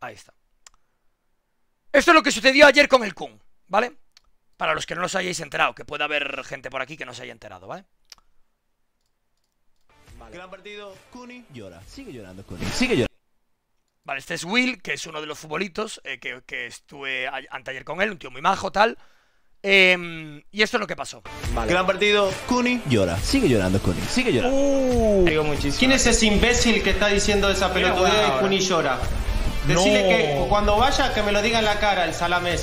Ahí está. Esto es lo que sucedió ayer con el Kun, ¿vale? Para los que no los hayáis enterado, que puede haber gente por aquí que no se haya enterado, ¿vale? Gran partido, Kuni llora, sigue llorando Kuni, sigue llorando. Vale, este es Will, que es uno de los futbolitos eh, que, estuve anteayer con él, un tío muy majo, tal. Em, y esto es lo que pasó. Vale. Gran partido, Kuni llora, sigue llorando Kuni, sigue llorando. Uh, ¿Quién es ese imbécil que está diciendo esa pelotudez de Kuni llora? Decirle que cuando vaya que me lo diga en la cara el salame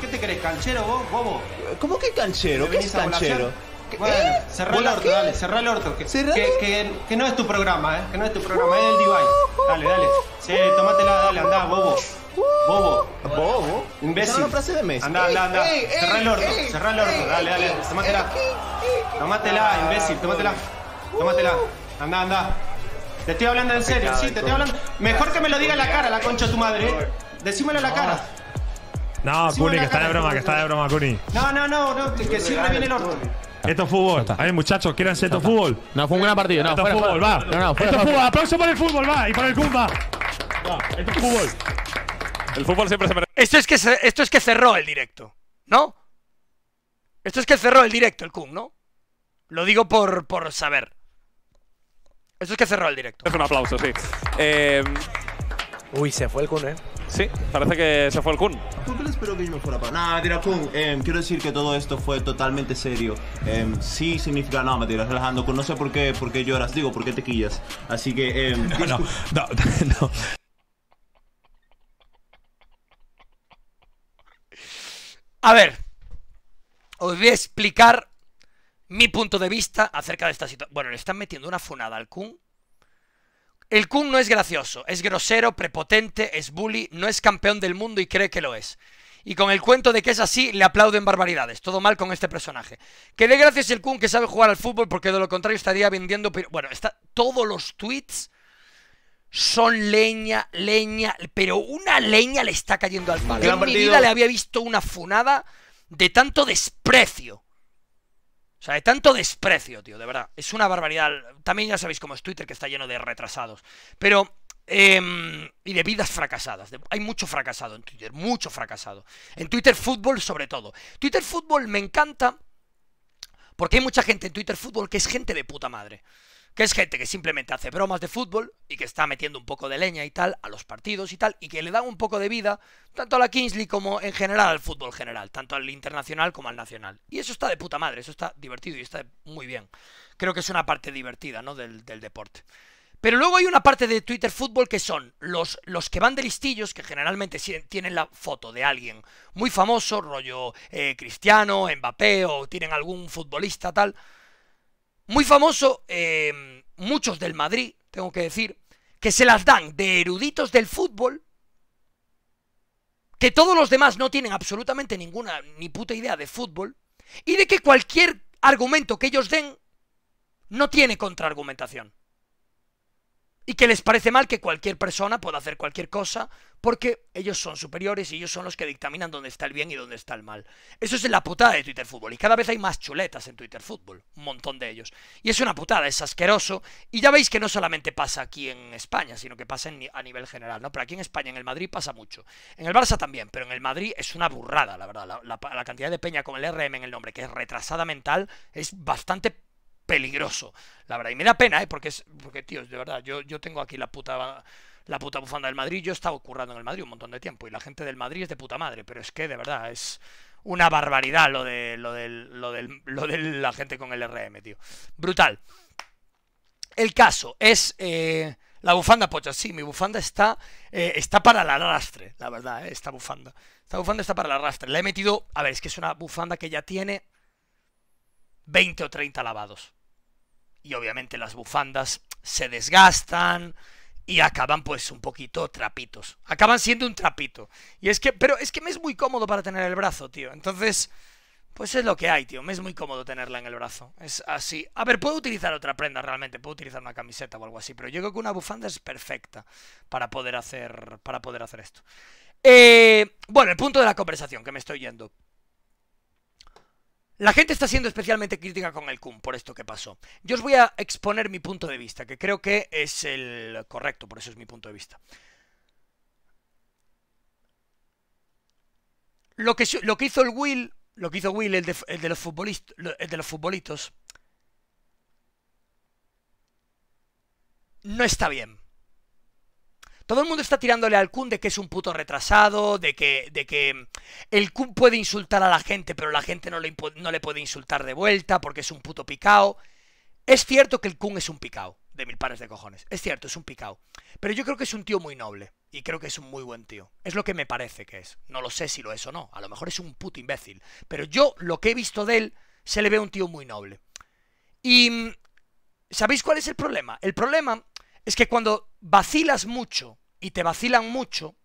¿Qué, te crees, canchero vos, bobo? ¿Cómo que canchero? ¿Qué es canchero? Bueno, ¿Eh? cerrá el orto, dale, cerrá el orto. Que, que, que, no es tu programa, ¿eh? Que no es tu programa, es el Divine. Dale, dale. Sí, tomatela, dale, anda, bobo. Bobo. Bobo. Imbécil. de Messi. Andá, andá, andá. cerrá el orto, cerrá el orto. dale, dale, Tomatela. tomátela, imbécil, tomatela. Uh. Tomátela. Andá, andá. Te estoy hablando en serio, sí, te estoy hablando. Mejor que me lo diga en la cara, la concha de tu madre. ¿eh? Decímelo en la cara. No, Cuni, que está de broma, que está de broma, Cuni. No, no, no, no que siempre viene el orden. Esto es fútbol. A ver, muchachos, ser esto fútbol. No, fue un gran partido. No, esto es fútbol, va. esto es fútbol. Aplauso por el fútbol, va. Y por el Kun, va. va. Esto es fútbol. El fútbol siempre se merece. Esto es que, esto es que cerró el directo, ¿no? Esto es que cerró el directo el Kun, ¿no? Lo digo por, por saber. Eso es que cerró el directo. Es un aplauso, sí. Eh, Uy, se fue el Kun, ¿eh? Sí, parece que se fue el Kun. ¿Por qué espero que yo no fuera para...? Nada, tira Kun, em, quiero decir que todo esto fue totalmente serio. Em, sí significa... No, me tiras relajando, Kun. No sé por qué, por qué lloras. Digo, por qué te quillas. Así que... Eh, no, no. A ver, os voy a explicar mi punto de vista acerca de esta situación. Bueno, le están metiendo una funada al Kun. El Kun no es gracioso, es grosero, prepotente, es bully, no es campeón del mundo y cree que lo es. Y con el cuento de que es así, le aplauden barbaridades. Todo mal con este personaje. Que de gracias el Kun que sabe jugar al fútbol, porque de lo contrario estaría vendiendo. Bueno, está... todos los tweets son leña, leña, pero una leña le está cayendo al palo. Yo en mi vida le había visto una funada de tanto desprecio. O sea, de tanto desprecio, tío, de verdad. Es una barbaridad. También ya sabéis cómo es Twitter, que está lleno de retrasados. Pero em, y de vidas fracasadas. hay mucho fracasado en Twitter, mucho fracasado. En Twitter fútbol sobre todo. Twitter fútbol me encanta porque hay mucha gente en Twitter fútbol que es gente de puta madre que es gente que simplemente hace bromas de fútbol y que está metiendo un poco de leña y tal a los partidos y tal, y que le dan un poco de vida tanto a la Kingsley como en general al fútbol general, tanto al internacional como al nacional. Y eso está de puta madre, eso está divertido y está muy bien. Creo que es una parte divertida, ¿no? Del, deporte. Pero luego hay una parte de Twitter Fútbol que son los, los que van de listillos, que generalmente tienen la foto de alguien muy famoso, rollo eh, cristiano, Mbappé o tienen algún futbolista tal muy famoso, eh, muchos del Madrid, tengo que decir, que se las dan de eruditos del fútbol, que todos los demás no tienen absolutamente ninguna ni puta idea de fútbol, y de que cualquier argumento que ellos den no tiene contraargumentación y que les parece mal que cualquier persona pueda hacer cualquier cosa porque ellos son superiores y ellos son los que dictaminan dónde está el bien y dónde está el mal. Eso es la putada de Twitter Fútbol y cada vez hay más chuletas en Twitter Fútbol, un montón de ellos. Y es una putada, es asqueroso y ya veis que no solamente pasa aquí en España, sino que pasa a nivel general, ¿no? Pero aquí en España, en el Madrid pasa mucho. En el Barça también, pero en el Madrid es una burrada, la verdad. la cantidad de peña con el RM en el nombre, que es retrasada mental, es bastante peligroso. La verdad, y me da pena, ¿eh? Porque, es, porque tíos, de verdad, yo, yo tengo aquí la puta, la puta bufanda del Madrid. Yo he estado currando en el Madrid un montón de tiempo y la gente del Madrid es de puta madre, pero es que, de verdad, es una barbaridad lo de, lo lo lo de la gente con el RM, tío. Brutal. El caso es... Eh, la bufanda pocha, sí, mi bufanda está, eh, está para el arrastre, la verdad, eh, esta bufanda. Esta bufanda está para el arrastre. La he metido, a ver, es que es una bufanda que ya tiene 20 o 30 lavados y obviamente las bufandas se desgastan y acaban pues un poquito trapitos. Acaban siendo un trapito. Y es que, pero es que me es muy cómodo para tener el brazo, tío. Entonces, pues es lo que hay, tío. Me es muy cómodo tenerla en el brazo. Es así. A ver, puedo utilizar otra prenda realmente. Puedo utilizar una camiseta o algo así. Pero yo creo que una bufanda es perfecta para poder hacer, para poder hacer esto. Eh, bueno, el punto de la conversación, que me estoy yendo. La gente está siendo especialmente crítica con el cum por esto que pasó. Yo os voy a exponer mi punto de vista, que creo que es el correcto, por eso es mi punto de vista. Lo que, hizo el Will, lo que hizo Will, de, el de los futbolitos, no está bien. Todo el mundo está tirándole al Kun de que es un puto retrasado, de que, de que el Kun puede insultar a la gente, pero la gente no le, no le puede insultar de vuelta porque es un puto picao. Es cierto que el Kun es un picao, de mil pares de cojones. Es cierto, es un picao. Pero yo creo que es un tío muy noble. Y creo que es un muy buen tío. Es lo que me parece que es. No lo sé si lo es o no. A lo mejor es un puto imbécil. Pero yo, lo que he visto de él, se le ve un tío muy noble. Y... Mm, ¿Sabéis cuál es el problema? El problema es que cuando vacilas mucho y te vacilan mucho,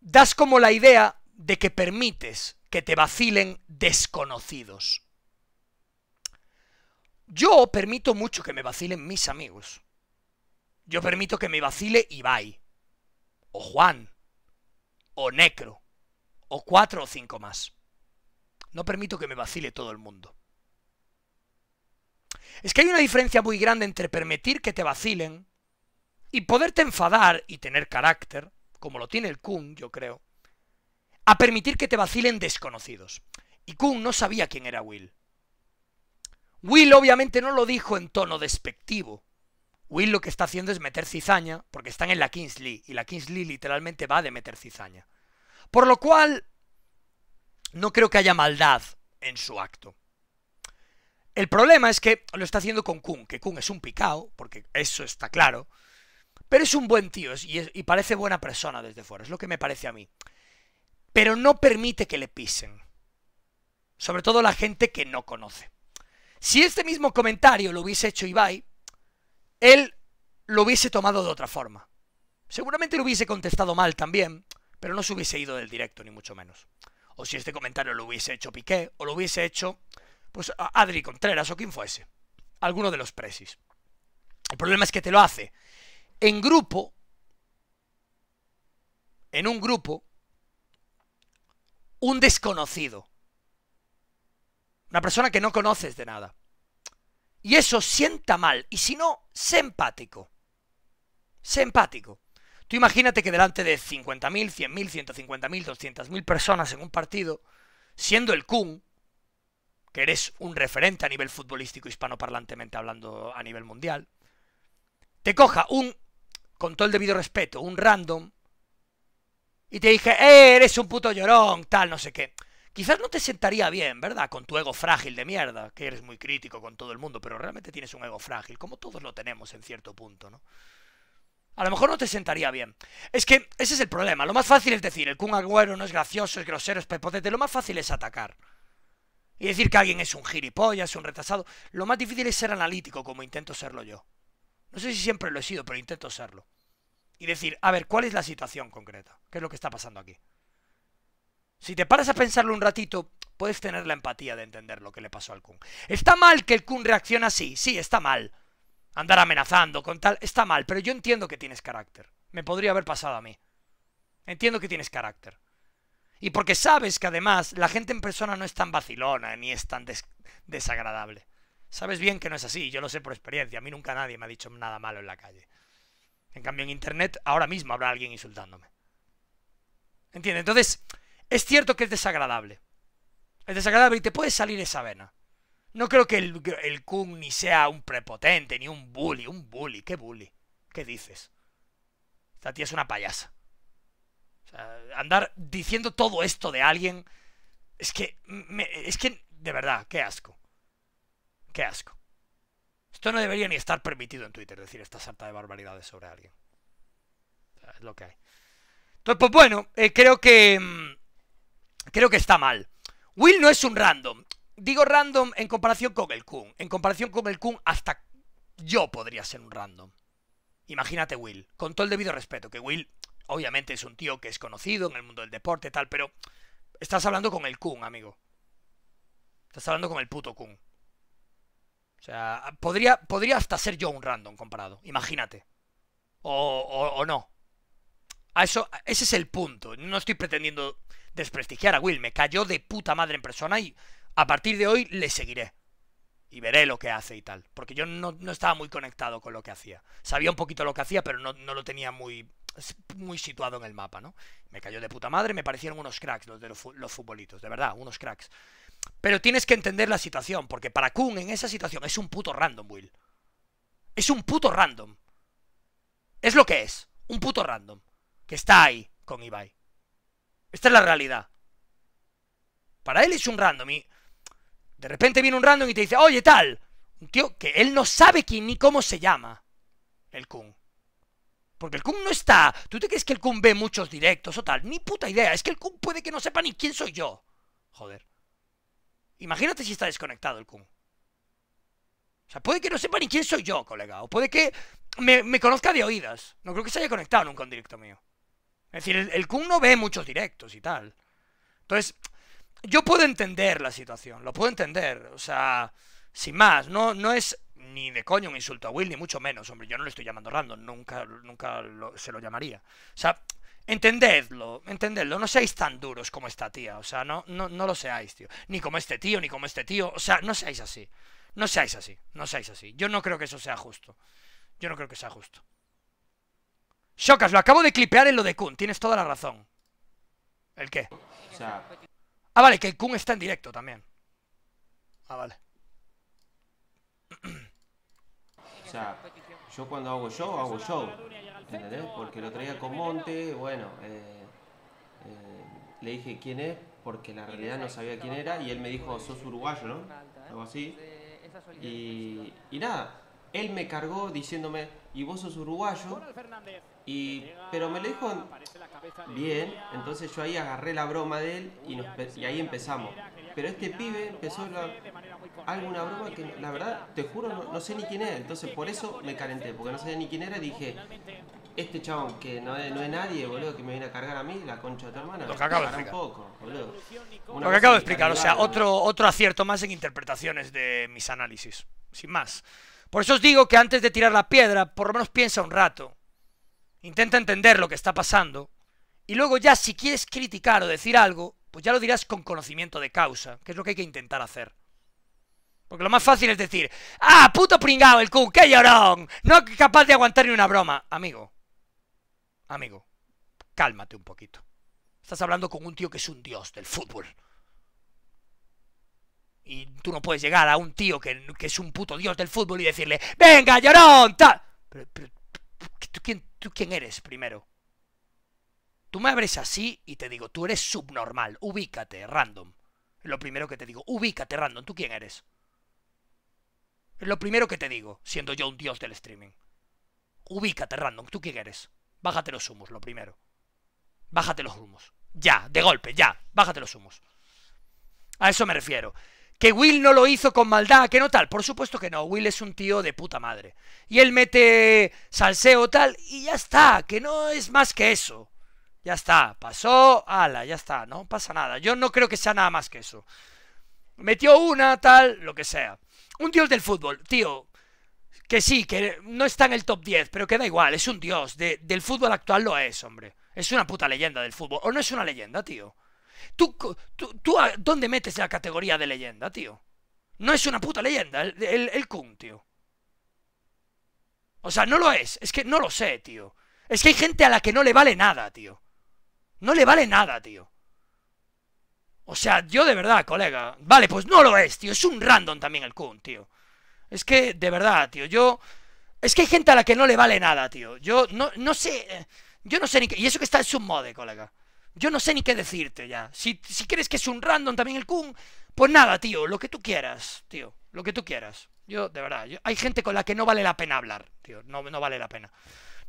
das como la idea de que permites que te vacilen desconocidos. Yo permito mucho que me vacilen mis amigos. Yo permito que me vacile Ibai, o Juan, o Necro, o cuatro o cinco más. No permito que me vacile todo el mundo. Es que hay una diferencia muy grande entre permitir que te vacilen y poderte enfadar y tener carácter, como lo tiene el Kun, yo creo, a permitir que te vacilen desconocidos. Y Kun no sabía quién era Will. Will obviamente no lo dijo en tono despectivo. Will lo que está haciendo es meter cizaña, porque están en la Kingsley, y la Kingsley literalmente va de meter cizaña. Por lo cual, no creo que haya maldad en su acto. El problema es que lo está haciendo con Kun, que Kun es un picao, porque eso está claro, pero es un buen tío y, parece buena persona desde fuera, es lo que me parece a mí. Pero no permite que le pisen. Sobre todo la gente que no conoce. Si este mismo comentario lo hubiese hecho Ibai, él lo hubiese tomado de otra forma. Seguramente lo hubiese contestado mal también, pero no se hubiese ido del directo, ni mucho menos. O si este comentario lo hubiese hecho Piqué, o lo hubiese hecho pues Adri Contreras o quien fuese, alguno de los presis. El problema es que te lo hace en grupo, en un grupo, un desconocido. Una persona que no conoces de nada. Y eso sienta mal. Y si no, sé empático. Sé empático. Tú imagínate que delante de 50.000, 100.000, 150.000, 200.000 personas en un partido, siendo el Kun, que eres un referente a nivel futbolístico hispanoparlantemente hablando a nivel mundial, te coja un, con todo el debido respeto, un random, y te dije, eh, eres un puto llorón, tal, no sé qué. Quizás no te sentaría bien, ¿verdad? Con tu ego frágil de mierda, que eres muy crítico con todo el mundo, pero realmente tienes un ego frágil, como todos lo tenemos en cierto punto, ¿no? A lo mejor no te sentaría bien. Es que ese es el problema. Lo más fácil es decir, el Kun Agüero no es gracioso, es grosero, es de Lo más fácil es atacar. Y decir que alguien es un gilipollas, un retrasado. Lo más difícil es ser analítico, como intento serlo yo. No sé si siempre lo he sido, pero intento serlo. Y decir, a ver, ¿cuál es la situación concreta? ¿Qué es lo que está pasando aquí? Si te paras a pensarlo un ratito, puedes tener la empatía de entender lo que le pasó al Kun. Está mal que el Kun reaccione así, sí, está mal. Andar amenazando con tal, está mal, pero yo entiendo que tienes carácter. Me podría haber pasado a mí. Entiendo que tienes carácter. Y porque sabes que además la gente en persona no es tan vacilona ni es tan desagradable. Sabes bien que no es así, yo lo sé por experiencia. A mí nunca nadie me ha dicho nada malo en la calle. En cambio, en Internet ahora mismo habrá alguien insultándome. ¿Entiendes? Entonces, es cierto que es desagradable. Es desagradable y te puede salir esa vena. No creo que el, el ni sea un prepotente, ni un bully. Un bully, ¿qué bully? ¿Qué dices? Esta tía es una payasa andar diciendo todo esto de alguien. Es que. es que. De verdad, qué asco. Qué asco. Esto no debería ni estar permitido en Twitter, decir esta sarta de barbaridades sobre alguien. es lo que hay. Entonces, pues bueno, eh, creo que. Mm, creo que está mal. Will no es un random. Digo random en comparación con el Kun. En comparación con el Kun, hasta yo podría ser un random. Imagínate Will, con todo el debido respeto, que Will Obviamente es un tío que es conocido en el mundo del deporte, tal, pero estás hablando con el Kun, amigo. Estás hablando con el puto Kun. O sea, podría, podría hasta ser yo un random comparado, imagínate. O, o, o no. A eso, ese es el punto. No estoy pretendiendo desprestigiar a Will. Me cayó de puta madre en persona y a partir de hoy le seguiré. Y veré lo que hace y tal. Porque yo no, estaba muy conectado con lo que hacía. Sabía un poquito lo que hacía, pero no lo tenía muy muy situado en el mapa, ¿no? Me cayó de puta madre, me parecieron unos cracks los de los, futbolitos, de verdad, unos cracks. Pero tienes que entender la situación, porque para Kun en esa situación es un puto random, Will. Es un puto random. Es lo que es, un puto random, que está ahí con Ibai. Esta es la realidad. Para él es un random y de repente viene un random y te dice, oye tal, un tío que él no sabe quién ni cómo se llama, el Kun. Porque el cum no está. ¿Tú te crees que el cum ve muchos directos o tal? Ni puta idea. Es que el Kun puede que no sepa ni quién soy yo. Joder. Imagínate si está desconectado el cum. O sea, puede que no sepa ni quién soy yo, colega. O puede que me, conozca de oídas. No creo que se haya conectado nunca un directo mío. Es decir, el, Kung no ve muchos directos y tal. Entonces, yo puedo entender la situación. Lo puedo entender. O sea, sin más. No, no es ni de coño un insulto a Will, ni mucho menos. Hombre, yo no le estoy llamando random, nunca, nunca se lo llamaría. O sea, entendedlo, entendedlo, no seáis tan duros como esta tía, o sea, no, no, no lo seáis, tío. Ni como este tío, ni como este tío, o sea, no seáis así. No seáis así, no seáis así. Yo no creo que eso sea justo. Yo no creo que sea justo. Shokas, lo acabo de clipear en lo de Kun, tienes toda la razón. ¿El qué? Ah, vale, que el Kun está en directo también. Ah, vale. O sea, yo cuando hago show, hago show. ¿Entendés? Porque lo traía con Monte, bueno, eh, eh, le dije quién es, porque la realidad no sabía quién era, y él me dijo, sos uruguayo, ¿no? Algo así. Y, nada, él me cargó diciéndome, y vos sos uruguayo, y, pero me lo dijo bien, entonces yo ahí agarré la broma de él y, ahí empezamos. Pero este pibe empezó la, alguna broma que la verdad, ah, te juro, no, sé ni quién era. Entonces por eso me calenté, porque no sabía ni quién era y dije, este chabón que no es, nadie, boludo, que me viene a cargar a mí, la concha de tu hermana. Lo que acabo de explicar. Lo que acabo de explicar, o sea, otro, otro acierto más en interpretaciones de mis análisis. Sin más. Por eso os digo que antes de tirar la piedra, por lo menos piensa un rato. Intenta entender lo que está pasando. Y luego ya si quieres criticar o decir algo, pues ya lo dirás con conocimiento de causa, que es lo que hay que intentar hacer. Porque lo más fácil es decir, ¡ah, puto pringao el Kun, qué llorón! No capaz de aguantar ni una broma. Amigo, amigo, cálmate un poquito. Estás hablando con un tío que es un dios del fútbol. Y tú no puedes llegar a un tío que, es un puto dios del fútbol y decirle, ¡venga, llorón! ¿tú, quién, ¿tú quién eres primero? Tú me abres así y te digo, tú eres subnormal, ubícate, random. Lo primero que te digo, ubícate, random, ¿tú quién eres? lo primero que te digo, siendo yo un dios del streaming. Ubícate, random, ¿tú que eres? Bájate los humos, lo primero. Bájate los humos. Ya, de golpe, ya. Bájate los humos. A eso me refiero. Que Will no lo hizo con maldad, que no tal. Por supuesto que no. Will es un tío de puta madre. Y él mete salseo tal y ya está. Que no es más que eso. Ya está. Pasó, ala, ya está. No pasa nada. Yo no creo que sea nada más que eso. Metió una, tal, lo que sea. Un dios del fútbol, tío. Que sí, que no está en el top 10, pero que da igual, es un dios. del fútbol actual lo es, hombre. Es una puta leyenda del fútbol. O no es una leyenda, tío. ¿Tú, tú, a, dónde metes la categoría de leyenda, tío? No es una puta leyenda, el, el, el Kun, tío. O sea, no lo es. Es que no lo sé, tío. Es que hay gente a la que no le vale nada, tío. No le vale nada, tío. O sea, yo de verdad, colega. Vale, pues no lo es, tío. Es un random también el Kun, tío. Es que, de verdad, tío, yo... Es que hay gente a la que no le vale nada, tío. Yo no, no sé... Eh, yo no sé ni qué... Y eso que está en submode, colega. Yo no sé ni qué decirte ya. Si, si crees que es un random también el Kun, pues nada, tío. Lo que tú quieras, tío. Lo que tú quieras. Yo, de verdad, yo... hay gente con la que no vale la pena hablar, tío. No, no vale la pena.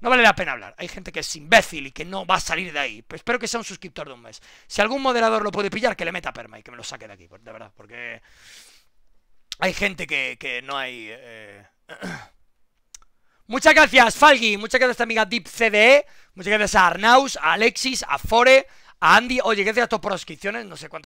No vale la pena hablar. Hay gente que es imbécil y que no va a salir de ahí. Pues espero que sea un suscriptor de un mes. Si algún moderador lo puede pillar, que le meta perma y que me lo saque de aquí, pues, de verdad. Porque hay gente que, no hay... Eh, Muchas gracias, Falgi. Muchas gracias a amiga Deep CDE. Muchas gracias a Arnaus, a Alexis, a Fore, a Andy. Oye, gracias a todos por No sé cuánto.